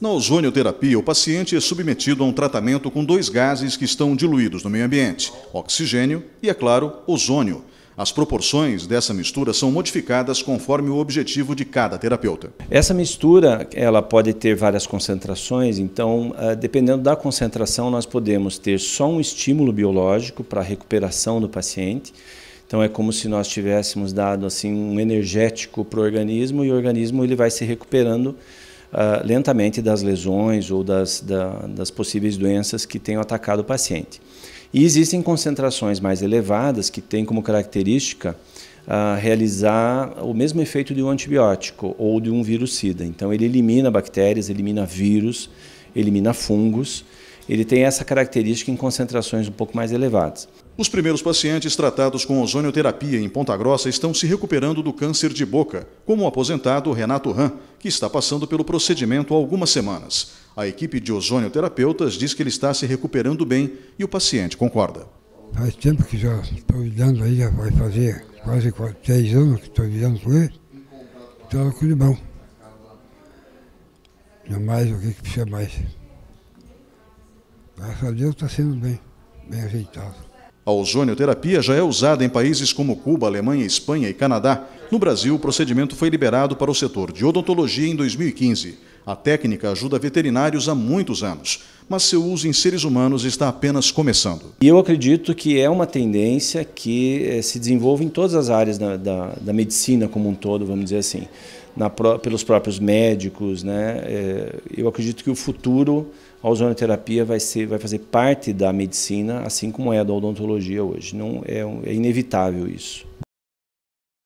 Na ozonioterapia, o paciente é submetido a um tratamento com dois gases que estão diluídos no meio ambiente: oxigênio e, é claro, ozônio. As proporções dessa mistura são modificadas conforme o objetivo de cada terapeuta. Essa mistura ela pode ter várias concentrações, então, ah, dependendo da concentração, nós podemos ter só um estímulo biológico para a recuperação do paciente. Então é como se nós tivéssemos dado assim um energético para o organismo e o organismo ele vai se recuperando uh, lentamente das lesões ou das, da, das possíveis doenças que tenham atacado o paciente. E existem concentrações mais elevadas que têm como característica uh, realizar o mesmo efeito de um antibiótico ou de um vírus SIDA. Então, ele elimina bactérias, elimina vírus, elimina fungos. Ele tem essa característica em concentrações um pouco mais elevadas. Os primeiros pacientes tratados com ozonioterapia em Ponta Grossa estão se recuperando do câncer de boca, como o aposentado Renato Ram, que está passando pelo procedimento há algumas semanas. A equipe de ozonioterapeutas diz que ele está se recuperando bem e o paciente concorda. Faz tempo que já estou lidando aí, já vai fazer quase 10 anos que estou lidando com ele. Estava então, é com de Não mais, o que, que precisa mais? Graças a Deus está sendo bem, bem ajeitado. A ozonioterapia já é usada em países como Cuba, Alemanha, Espanha e Canadá no Brasil, o procedimento foi liberado para o setor de odontologia em 2015. A técnica ajuda veterinários há muitos anos, mas seu uso em seres humanos está apenas começando. E eu acredito que é uma tendência que eh, se desenvolve em todas as áreas da, da, da medicina como um todo, vamos dizer assim, na, pelos próprios médicos. Né? Eh, eu acredito que o futuro a ozonoterapia vai, ser, vai fazer parte da medicina, assim como é da odontologia hoje. Não é, é inevitável isso.